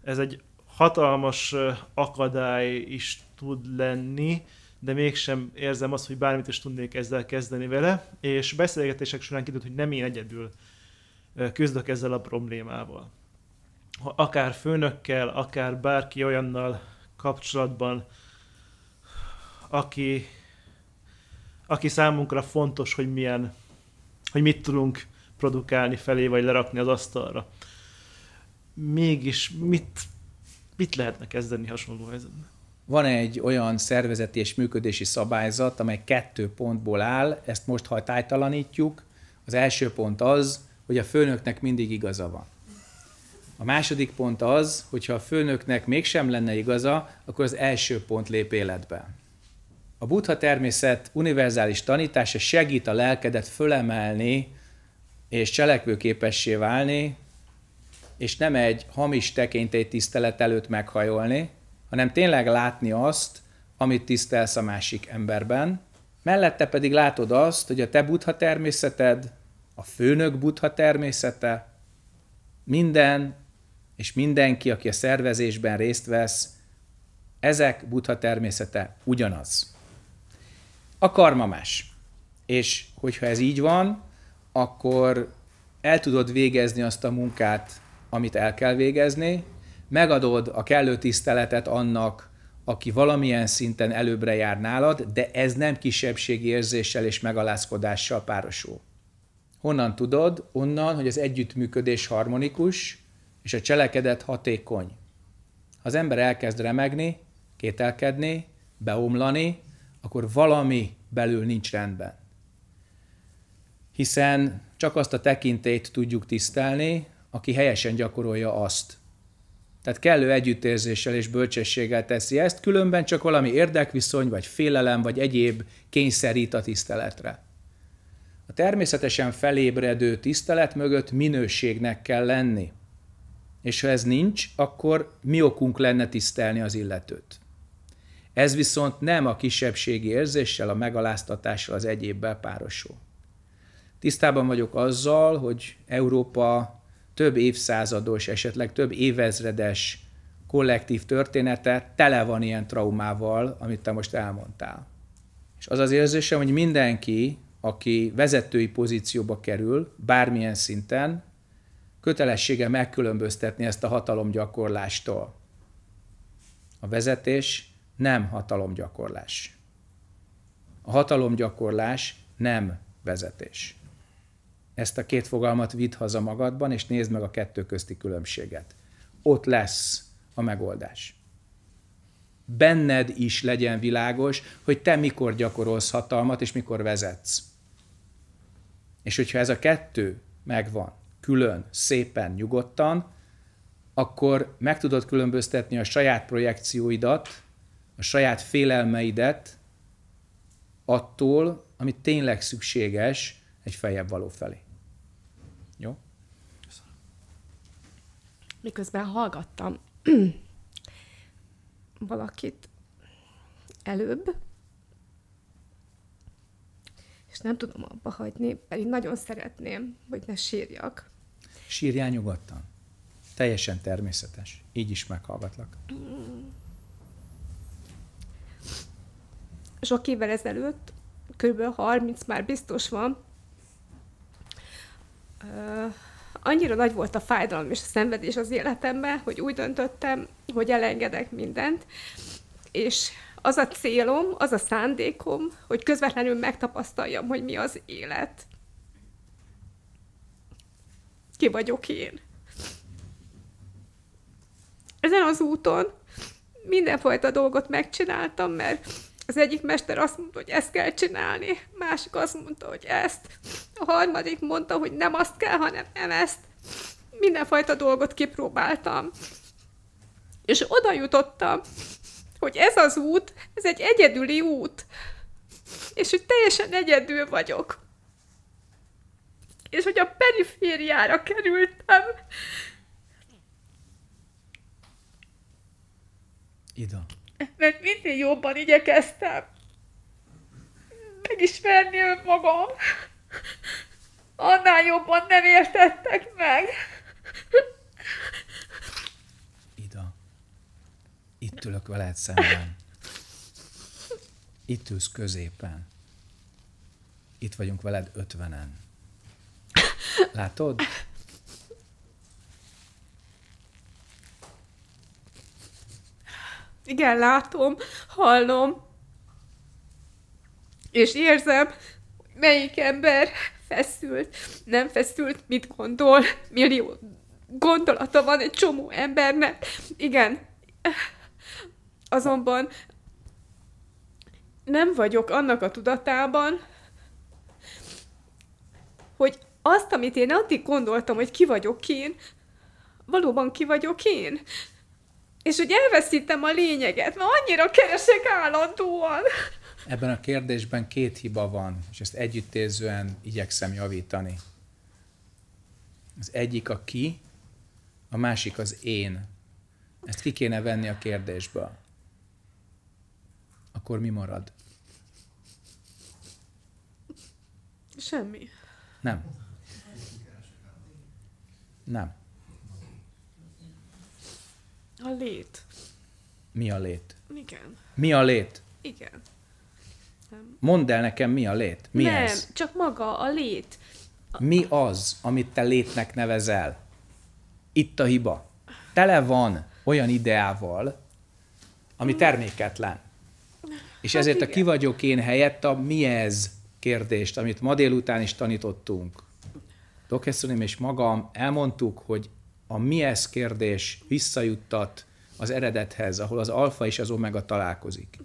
ez egy hatalmas akadály is tud lenni, de mégsem érzem azt, hogy bármit is tudnék ezzel kezdeni vele, és beszélgetések során kiderült, hogy nem én egyedül küzdök ezzel a problémával. Ha akár főnökkel, akár bárki olyannal kapcsolatban, aki, aki számunkra fontos, hogy milyen, hogy mit tudunk produkálni felé, vagy lerakni az asztalra. Mégis mit, mit lehetne kezdeni hasonló helyzetben? Van egy olyan szervezeti és működési szabályzat, amely kettő pontból áll, ezt most ha tájtalanítjuk, az első pont az, hogy a főnöknek mindig igaza van. A második pont az, hogyha a főnöknek mégsem lenne igaza, akkor az első pont lép életbe. A buddha természet univerzális tanítása segít a lelkedet fölemelni és cselekvőképessé válni, és nem egy hamis tekintélytisztelet előtt meghajolni, hanem tényleg látni azt, amit tisztelsz a másik emberben, mellette pedig látod azt, hogy a te buddha természeted, a főnök buddha természete, minden és mindenki, aki a szervezésben részt vesz, ezek buddha természete ugyanaz. A karma más. És hogyha ez így van, akkor el tudod végezni azt a munkát, amit el kell végezni, megadod a kellő tiszteletet annak, aki valamilyen szinten előbbre jár nálad, de ez nem kisebbségi érzéssel és megalázkodással párosul. Honnan tudod? Onnan, hogy az együttműködés harmonikus, és a cselekedet hatékony. Ha az ember elkezd remegni, kételkedni, beomlani, akkor valami belül nincs rendben. Hiszen csak azt a tekintét tudjuk tisztelni, aki helyesen gyakorolja azt, tehát kellő együttérzéssel és bölcsességgel teszi ezt, különben csak valami érdekviszony, vagy félelem, vagy egyéb kényszerít a tiszteletre. A természetesen felébredő tisztelet mögött minőségnek kell lenni. És ha ez nincs, akkor mi okunk lenne tisztelni az illetőt? Ez viszont nem a kisebbségi érzéssel, a megaláztatással, az egyébbel párosul. Tisztában vagyok azzal, hogy Európa több évszázados, esetleg több évezredes kollektív története tele van ilyen traumával, amit te most elmondtál. És az az érzésem, hogy mindenki, aki vezetői pozícióba kerül, bármilyen szinten, kötelessége megkülönböztetni ezt a hatalomgyakorlástól. A vezetés nem hatalomgyakorlás. A hatalomgyakorlás nem vezetés ezt a két fogalmat vidd haza magadban, és nézd meg a kettő közti különbséget. Ott lesz a megoldás. Benned is legyen világos, hogy te mikor gyakorolsz hatalmat, és mikor vezetsz. És hogyha ez a kettő megvan, külön, szépen, nyugodtan, akkor meg tudod különböztetni a saját projekcióidat, a saját félelmeidet attól, ami tényleg szükséges, egy feljebb való felé. Jó? Miközben hallgattam valakit előbb, és nem tudom abba hagyni, pedig nagyon szeretném, hogy ne sírjak. Sírjál nyugodtan. Teljesen természetes. Így is meghallgatlak. Sok évvel ezelőtt, kb. 30 már biztos van, annyira nagy volt a fájdalom és a szenvedés az életemben, hogy úgy döntöttem, hogy elengedek mindent, és az a célom, az a szándékom, hogy közvetlenül megtapasztaljam, hogy mi az élet. Ki vagyok én. Ezen az úton mindenfajta dolgot megcsináltam, mert az egyik mester azt mondta, hogy ezt kell csinálni, a másik azt mondta, hogy ezt, a harmadik mondta, hogy nem azt kell, hanem nem ezt. Mindenfajta dolgot kipróbáltam. És oda jutottam, hogy ez az út, ez egy egyedüli út, és hogy teljesen egyedül vagyok. És hogy a perifériára kerültem. Ida mert minél jobban igyekeztem megismerni önmagam, annál jobban nem értettek meg. Ida, itt ülök veled szemben. Itt ülsz középen. Itt vagyunk veled ötvenen. Látod? Igen, látom, hallom, és érzem, melyik ember feszült, nem feszült, mit gondol, millió gondolata van egy csomó embernek. Igen. Azonban nem vagyok annak a tudatában, hogy azt, amit én addig gondoltam, hogy ki vagyok én, valóban ki vagyok én. És hogy elveszítem a lényeget, mert annyira keresek állandóan. Ebben a kérdésben két hiba van, és ezt együttézően igyekszem javítani. Az egyik a ki, a másik az én. Ezt ki kéne venni a kérdésből. Akkor mi marad? Semmi. Nem. Nem. A lét. Mi a lét? Igen. Mi a lét? Igen. Nem. Mondd el nekem, mi a lét? Mi Nem, ez? csak maga a lét. Mi az, amit te létnek nevezel? Itt a hiba. Tele van olyan ideával, ami mm. terméketlen. És hát ezért igen. a ki vagyok én helyett a mi ez kérdést, amit ma délután is tanítottunk. Dokesszonim és magam elmondtuk, hogy a mi ez kérdés visszajuttat az eredethez, ahol az alfa és az omega találkozik.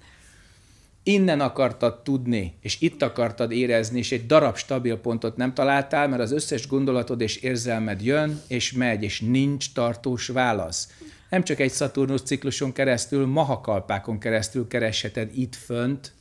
Innen akartad tudni, és itt akartad érezni, és egy darab stabil pontot nem találtál, mert az összes gondolatod és érzelmed jön, és megy, és nincs tartós válasz. Nem csak egy Szaturnusz cikluson keresztül, mahakalpákon keresztül keresheted itt fönt,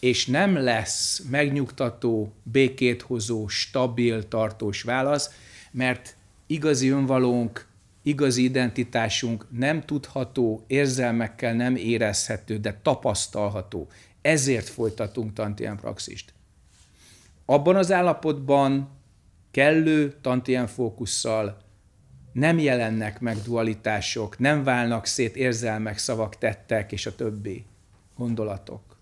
és nem lesz megnyugtató, békét hozó, stabil, tartós válasz, mert igazi önvalónk, igazi identitásunk nem tudható, érzelmekkel nem érezhető, de tapasztalható. Ezért folytatunk tantien praxist. Abban az állapotban kellő tantien fókusszal nem jelennek meg dualitások, nem válnak szét érzelmek, szavak, tettek és a többi gondolatok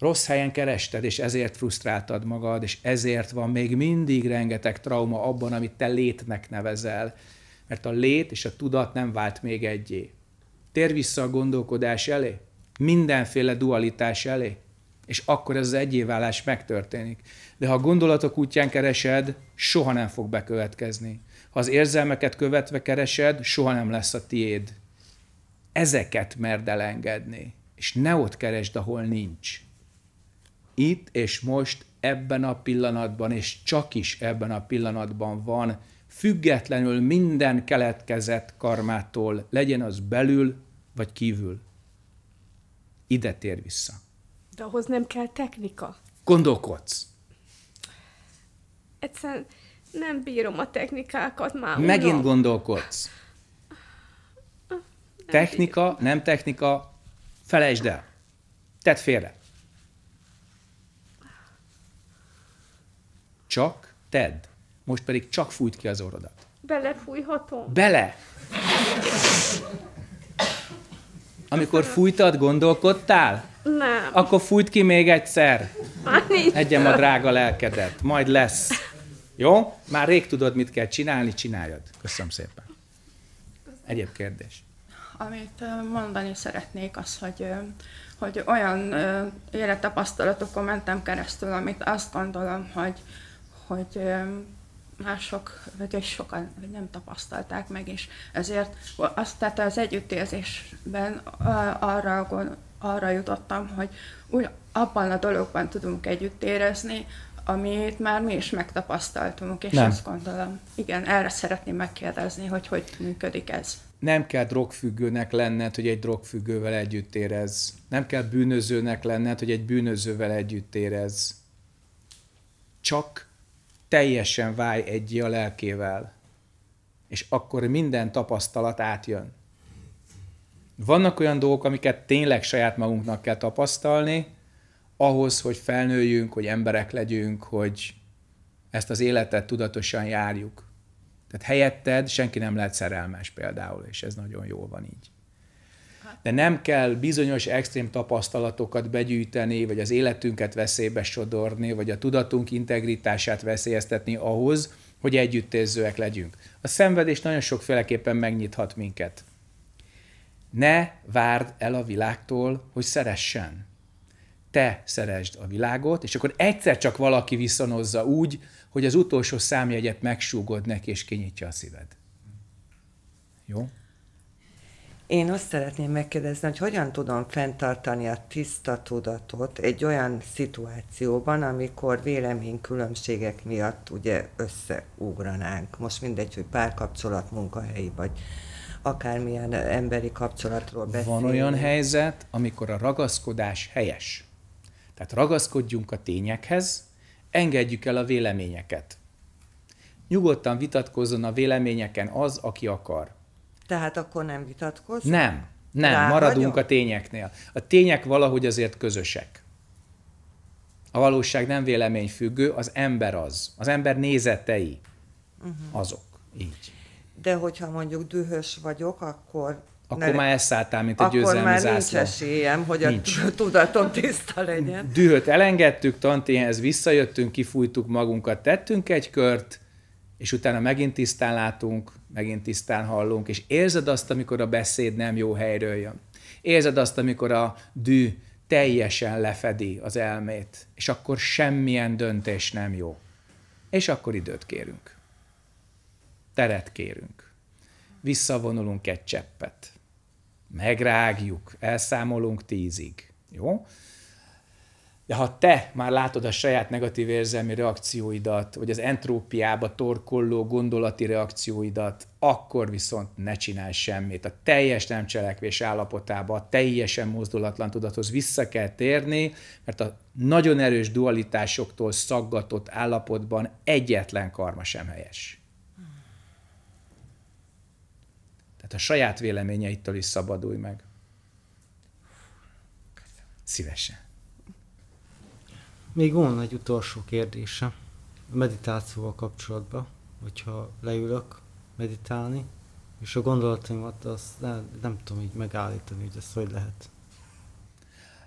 rossz helyen kerested, és ezért frusztráltad magad, és ezért van még mindig rengeteg trauma abban, amit te létnek nevezel. Mert a lét és a tudat nem vált még egyé. Tér vissza a gondolkodás elé, mindenféle dualitás elé, és akkor ez az egyéválás megtörténik. De ha a gondolatok útján keresed, soha nem fog bekövetkezni. Ha az érzelmeket követve keresed, soha nem lesz a tiéd. Ezeket merd elengedni, és ne ott keresd, ahol nincs itt és most, ebben a pillanatban, és csak is ebben a pillanatban van, függetlenül minden keletkezett karmától, legyen az belül vagy kívül. Ide tér vissza. De ahhoz nem kell technika. Gondolkodsz. Egyszerűen nem bírom a technikákat már. Megint unom. gondolkodsz. Ah, nem technika, bírom. nem technika, felejtsd el. Tedd félre. Csak tedd. Most pedig csak fújt ki az orrodat. Belefújhatom? Bele! Amikor fújtad, gondolkodtál? Nem. Akkor fújt ki még egyszer. Egyem a drága lelkedet. Majd lesz. Jó? Már rég tudod, mit kell csinálni, csináljad. Köszönöm szépen. Egyéb kérdés? Amit mondani szeretnék, az, hogy, hogy olyan élettapasztalatokon mentem keresztül, amit azt gondolom, hogy hogy mások, vagy sokan vagy nem tapasztalták meg, és ezért azt, tehát az együttérzésben arra, arra jutottam, hogy úgy abban a dologban tudunk együtt érezni, amit már mi is megtapasztaltunk, és nem. azt gondolom, igen, erre szeretném megkérdezni, hogy hogy működik ez. Nem kell drogfüggőnek lenned, hogy egy drogfüggővel együtt érez. Nem kell bűnözőnek lenned, hogy egy bűnözővel együtt érez. Csak teljesen válj egy a lelkével, és akkor minden tapasztalat átjön. Vannak olyan dolgok, amiket tényleg saját magunknak kell tapasztalni, ahhoz, hogy felnőjünk, hogy emberek legyünk, hogy ezt az életet tudatosan járjuk. Tehát helyetted senki nem lehet szerelmes például, és ez nagyon jól van így de nem kell bizonyos extrém tapasztalatokat begyűjteni, vagy az életünket veszélybe sodorni, vagy a tudatunk integritását veszélyeztetni ahhoz, hogy együttérzőek legyünk. A szenvedés nagyon sokféleképpen megnyithat minket. Ne várd el a világtól, hogy szeressen. Te szeresd a világot, és akkor egyszer csak valaki viszonozza úgy, hogy az utolsó számjegyet megsúgod neki, és kinyitja a szíved. Jó? Én azt szeretném megkérdezni, hogy hogyan tudom fenntartani a tiszta tudatot egy olyan szituációban, amikor véleménykülönbségek miatt ugye összeugranánk. Most mindegy, hogy párkapcsolat, munkahelyi vagy akármilyen emberi kapcsolatról beszélünk. Van olyan helyzet, amikor a ragaszkodás helyes. Tehát ragaszkodjunk a tényekhez, engedjük el a véleményeket. Nyugodtan vitatkozzon a véleményeken az, aki akar. Tehát akkor nem vitatkozunk? Nem, nem, Rá maradunk vagyok? a tényeknél. A tények valahogy azért közösek. A valóság nem véleményfüggő, az ember az. Az ember nézetei uh-huh. azok. Így. De hogyha mondjuk dühös vagyok, akkor akkor ne, már elszálltál, mint egy győzelmi már zászló. nincs esélyem, hogy nincs. a tudatom tiszta legyen. Dühöt elengedtük, tantéhez visszajöttünk, kifújtuk magunkat, tettünk egy kört, és utána megint tisztán látunk, megint tisztán hallunk, és érzed azt, amikor a beszéd nem jó helyről jön. Érzed azt, amikor a dű teljesen lefedi az elmét, és akkor semmilyen döntés nem jó. És akkor időt kérünk. Teret kérünk. Visszavonulunk egy cseppet. Megrágjuk, elszámolunk tízig. Jó? De ha te már látod a saját negatív érzelmi reakcióidat, vagy az entrópiába torkolló gondolati reakcióidat, akkor viszont ne csinálj semmit. A teljes nem cselekvés állapotába, a teljesen mozdulatlan tudathoz vissza kell térni, mert a nagyon erős dualitásoktól szaggatott állapotban egyetlen karma sem helyes. Tehát a saját véleményeitől is szabadulj meg. Szívesen. Még van egy utolsó kérdése, a meditációval kapcsolatban, hogyha leülök meditálni, és a gondolataimat azt nem, nem tudom így megállítani, hogy ez hogy lehet.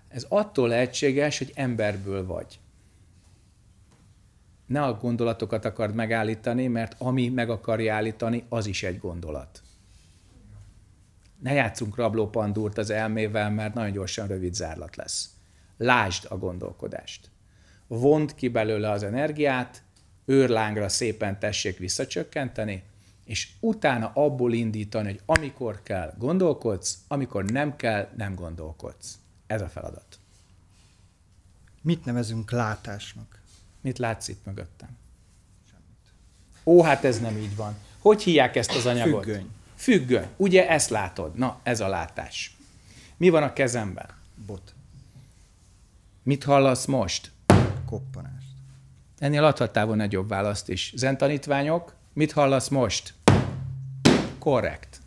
Ez attól lehetséges, hogy emberből vagy. Ne a gondolatokat akard megállítani, mert ami meg akarja állítani, az is egy gondolat. Ne játszunk rablópandúrt az elmével, mert nagyon gyorsan rövid zárlat lesz. Lásd a gondolkodást vont ki belőle az energiát, őrlángra szépen tessék visszacsökkenteni, és utána abból indítani, hogy amikor kell, gondolkodsz, amikor nem kell, nem gondolkodsz. Ez a feladat. Mit nevezünk látásnak? Mit látsz itt mögöttem? Semmit. Ó, hát ez nem így van. Hogy hívják ezt az anyagot? Függöny. Függöny. Ugye ezt látod? Na, ez a látás. Mi van a kezemben? Bot. Mit hallasz most? koppanást. Ennél adhattál egy jobb választ is. Zentanítványok, mit hallasz most? Korrekt.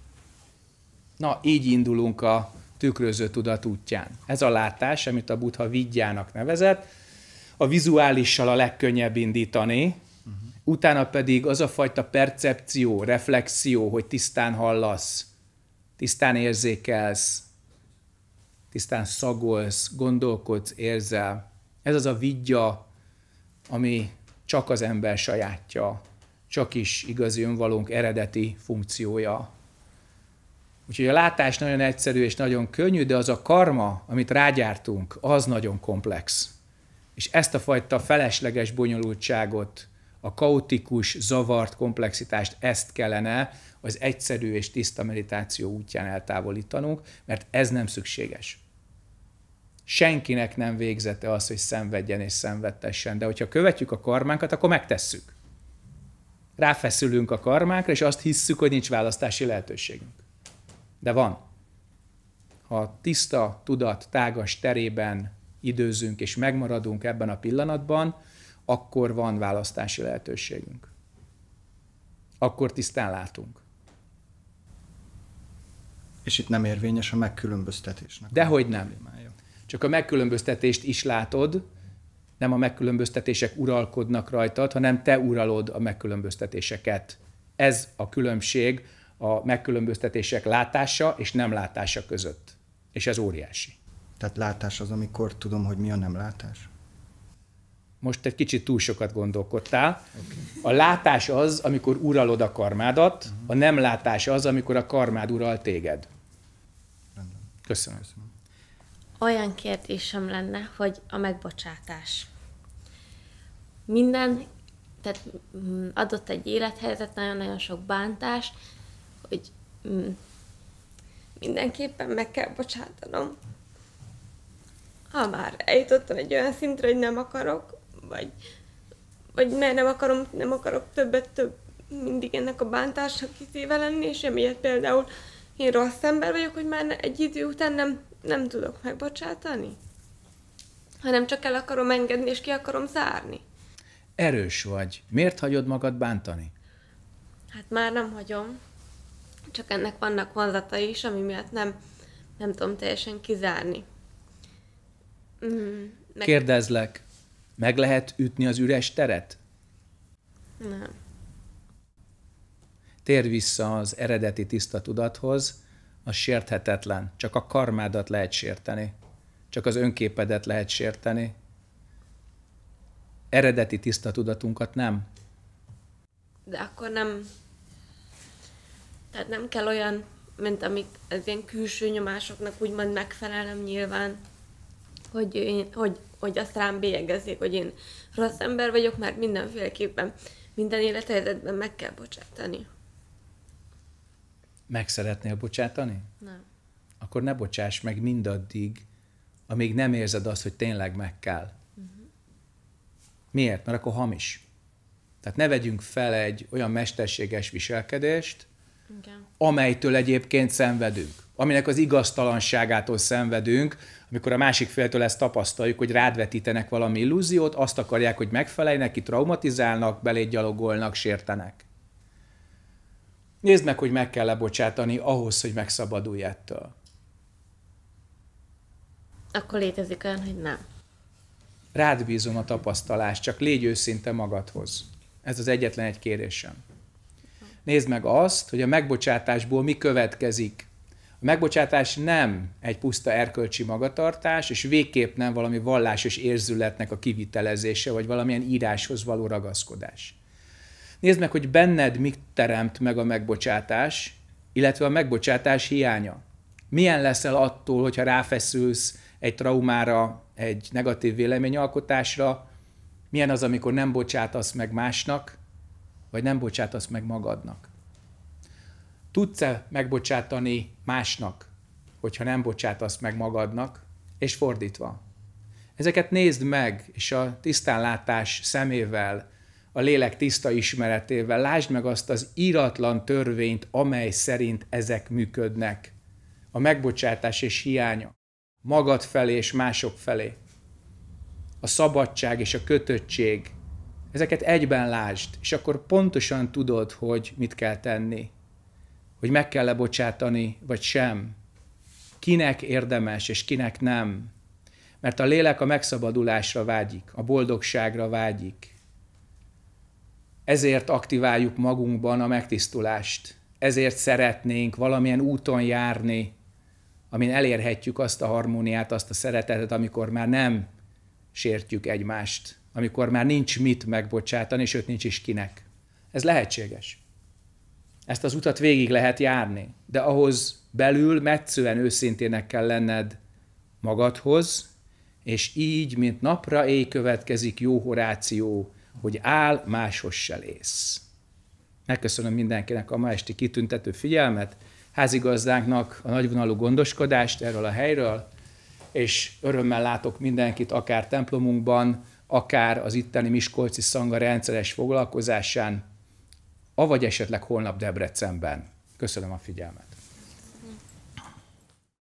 Na, így indulunk a tükröző tudat útján. Ez a látás, amit a Buddha vidjának nevezett, a vizuálissal a legkönnyebb indítani, uh-huh. utána pedig az a fajta percepció, reflexió, hogy tisztán hallasz, tisztán érzékelsz, tisztán szagolsz, gondolkodsz, érzel, ez az a vigya, ami csak az ember sajátja, csak is igazi önvalónk eredeti funkciója. Úgyhogy a látás nagyon egyszerű és nagyon könnyű, de az a karma, amit rágyártunk, az nagyon komplex. És ezt a fajta felesleges bonyolultságot, a kaotikus, zavart komplexitást, ezt kellene az egyszerű és tiszta meditáció útján eltávolítanunk, mert ez nem szükséges senkinek nem végzete az, hogy szenvedjen és szenvedtessen. De hogyha követjük a karmánkat, akkor megtesszük. Ráfeszülünk a karmánkra, és azt hisszük, hogy nincs választási lehetőségünk. De van. Ha tiszta tudat tágas terében időzünk és megmaradunk ebben a pillanatban, akkor van választási lehetőségünk. Akkor tisztán látunk. És itt nem érvényes a megkülönböztetésnek. Dehogy nem csak a megkülönböztetést is látod, nem a megkülönböztetések uralkodnak rajtad, hanem te uralod a megkülönböztetéseket. Ez a különbség a megkülönböztetések látása és nem látása között. És ez óriási. Tehát látás az, amikor tudom, hogy mi a nem látás? Most egy kicsit túl sokat gondolkodtál. Okay. A látás az, amikor uralod a karmádat, uh-huh. a nem látás az, amikor a karmád ural téged. Rendben. Köszönöm. Köszönöm olyan kérdésem lenne, hogy a megbocsátás. Minden, tehát mm, adott egy élethelyzet, nagyon-nagyon sok bántás, hogy mm, mindenképpen meg kell bocsátanom. Ha már eljutottam egy olyan szintre, hogy nem akarok, vagy, vagy mert nem akarom, nem akarok többet, több mindig ennek a bántásnak kitéve lenni, és emiatt például én rossz ember vagyok, hogy már egy idő után nem nem tudok megbocsátani, hanem csak el akarom engedni, és ki akarom zárni. Erős vagy. Miért hagyod magad bántani? Hát már nem hagyom. Csak ennek vannak vonzatai is, ami miatt nem, nem tudom teljesen kizárni. Mm, meg... Kérdezlek, meg lehet ütni az üres teret? Nem. Tér vissza az eredeti tiszta tudathoz, az sérthetetlen. Csak a karmádat lehet sérteni. Csak az önképedet lehet sérteni. Eredeti tiszta tudatunkat nem. De akkor nem... Tehát nem kell olyan, mint amik az ilyen külső nyomásoknak úgymond megfelelem nyilván, hogy, én, hogy, hogy azt rám bélyegezzék, hogy én rossz ember vagyok, mert mindenféleképpen minden élethelyzetben meg kell bocsátani. Meg szeretnél bocsátani? Nem. Akkor ne bocsáss meg mindaddig, amíg nem érzed azt, hogy tényleg meg kell. Uh-huh. Miért? Mert akkor hamis. Tehát ne vegyünk fel egy olyan mesterséges viselkedést, Igen. amelytől egyébként szenvedünk, aminek az igaztalanságától szenvedünk, amikor a másik féltől ezt tapasztaljuk, hogy rádvetítenek valami illúziót, azt akarják, hogy megfelelj neki, traumatizálnak, belégyalogolnak, sértenek. Nézd meg, hogy meg kell lebocsátani ahhoz, hogy megszabadulj ettől. Akkor létezik olyan, hogy nem. Rád bízom a tapasztalást, csak légy őszinte magadhoz. Ez az egyetlen egy kérésem. Nézd meg azt, hogy a megbocsátásból mi következik. A megbocsátás nem egy puszta erkölcsi magatartás, és végképp nem valami vallás és érzületnek a kivitelezése, vagy valamilyen íráshoz való ragaszkodás. Nézd meg, hogy benned mit teremt meg a megbocsátás, illetve a megbocsátás hiánya. Milyen leszel attól, hogyha ráfeszülsz egy traumára, egy negatív véleményalkotásra, milyen az, amikor nem bocsátasz meg másnak, vagy nem bocsátasz meg magadnak. Tudsz-e megbocsátani másnak, hogyha nem bocsátasz meg magadnak, és fordítva. Ezeket nézd meg, és a tisztánlátás szemével, a lélek tiszta ismeretével. Lásd meg azt az íratlan törvényt, amely szerint ezek működnek. A megbocsátás és hiánya. Magad felé és mások felé. A szabadság és a kötöttség. Ezeket egyben lásd, és akkor pontosan tudod, hogy mit kell tenni. Hogy meg kell lebocsátani, bocsátani, vagy sem. Kinek érdemes, és kinek nem. Mert a lélek a megszabadulásra vágyik, a boldogságra vágyik, ezért aktiváljuk magunkban a megtisztulást, ezért szeretnénk valamilyen úton járni, amin elérhetjük azt a harmóniát, azt a szeretetet, amikor már nem sértjük egymást, amikor már nincs mit megbocsátani, sőt nincs is kinek. Ez lehetséges. Ezt az utat végig lehet járni, de ahhoz belül metszően őszintének kell lenned magadhoz, és így, mint napra éj következik jó Horáció, hogy áll, máshoz se lész. Megköszönöm mindenkinek a ma esti kitüntető figyelmet, házigazdánknak a nagyvonalú gondoskodást erről a helyről, és örömmel látok mindenkit akár templomunkban, akár az itteni Miskolci Szanga rendszeres foglalkozásán, avagy esetleg holnap Debrecenben. Köszönöm a figyelmet.